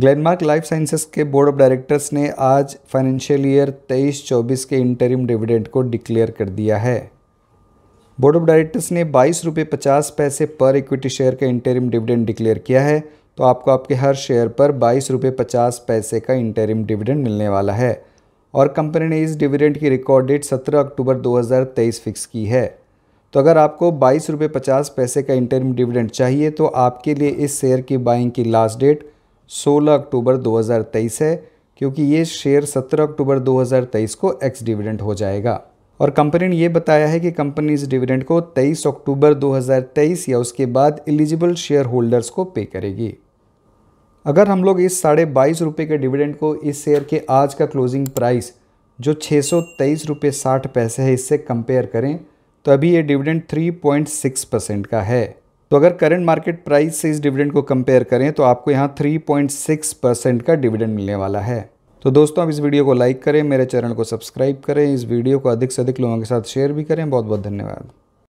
Glenmark life sciences के board of directors ने आज फाइनेंशियल ईयर 23-24 के इंटरिम डिविडेंड को डिक्लेयर कर दिया है बोर्ड ऑफ डायरेक्टर्स ने बाईस रुपये पचास पैसे पर इक्विटी शेयर का इंटरिम डिविडेंड डिक्लेयर किया है तो आपको आपके हर शेयर पर बाईस रुपये पचास पैसे का इंटरिम डिविडेंड मिलने वाला है और कंपनी ने इस डिविडेंड की रिकॉर्ड डेट 17 अक्टूबर 2023 फिक्स की है तो अगर आपको बाईस रुपये पचास पैसे का इंटरिम डिविडेंड चाहिए तो आपके लिए इस शेयर की बाइंग की लास्ट डेट 16 अक्टूबर 2023 है क्योंकि ये शेयर 17 अक्टूबर 2023 को एक्स डिविडेंड हो जाएगा और कंपनी ने यह बताया है कि कंपनी इस डिविडेंड को 23 अक्टूबर 2023 या उसके बाद एलिजिबल शेयर होल्डर्स को पे करेगी अगर हम लोग इस साढ़े बाईस रुपये के डिविडेंड को इस शेयर के आज का क्लोजिंग प्राइस जो छः सौ तेईस रुपये साठ पैसे है इससे कंपेयर करें तो अभी ये dividend three point six percent का है तो अगर करंट मार्केट प्राइस से इस डिविडेंड को कंपेयर करें तो आपको यहाँ 3.6 परसेंट का डिविडेंड मिलने वाला है तो दोस्तों आप इस वीडियो को लाइक करें मेरे चैनल को सब्सक्राइब करें इस वीडियो को अधिक से अधिक लोगों के साथ शेयर भी करें बहुत बहुत धन्यवाद